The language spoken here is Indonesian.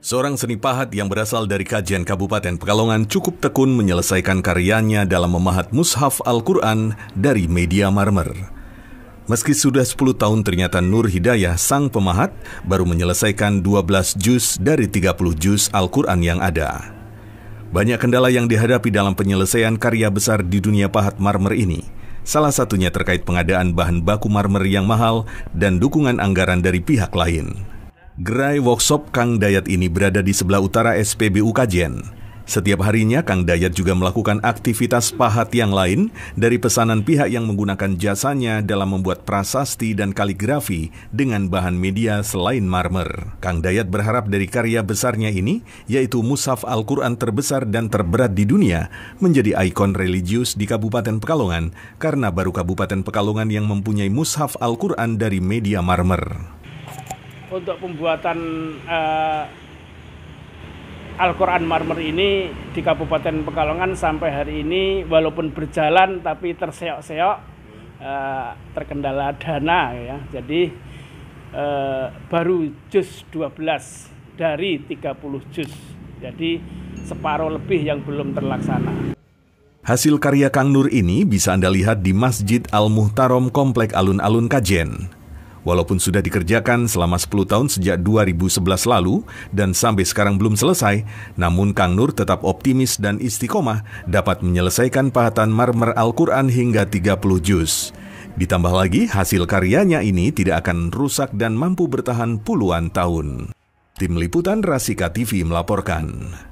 Seorang seni pahat yang berasal dari kajian Kabupaten Pekalongan cukup tekun menyelesaikan karyanya dalam memahat mushaf Al-Quran dari media marmer. Meski sudah 10 tahun ternyata Nur Hidayah sang pemahat baru menyelesaikan 12 juz dari 30 juz Al-Quran yang ada. Banyak kendala yang dihadapi dalam penyelesaian karya besar di dunia pahat marmer ini. Salah satunya terkait pengadaan bahan baku marmer yang mahal dan dukungan anggaran dari pihak lain. Gerai workshop Kang Dayat ini berada di sebelah utara SPBU Kajen. Setiap harinya Kang Dayat juga melakukan aktivitas pahat yang lain dari pesanan pihak yang menggunakan jasanya dalam membuat prasasti dan kaligrafi dengan bahan media selain marmer. Kang Dayat berharap dari karya besarnya ini, yaitu Mushaf Al-Quran terbesar dan terberat di dunia, menjadi ikon religius di Kabupaten Pekalongan karena baru Kabupaten Pekalongan yang mempunyai Mushaf Al-Quran dari media marmer untuk pembuatan uh, Al-Quran Marmer ini di Kabupaten Pekalongan sampai hari ini walaupun berjalan tapi terseok-seok uh, terkendala dana ya. Jadi uh, baru jus 12 dari 30 jus. Jadi separuh lebih yang belum terlaksana. Hasil karya Kang Nur ini bisa Anda lihat di Masjid Al-Muhtarom Komplek Alun-Alun Kajen. Walaupun sudah dikerjakan selama 10 tahun sejak 2011 lalu dan sampai sekarang belum selesai, namun Kang Nur tetap optimis dan istiqomah dapat menyelesaikan pahatan marmer Al-Quran hingga 30 juz. Ditambah lagi, hasil karyanya ini tidak akan rusak dan mampu bertahan puluhan tahun. Tim Liputan Rasika TV melaporkan.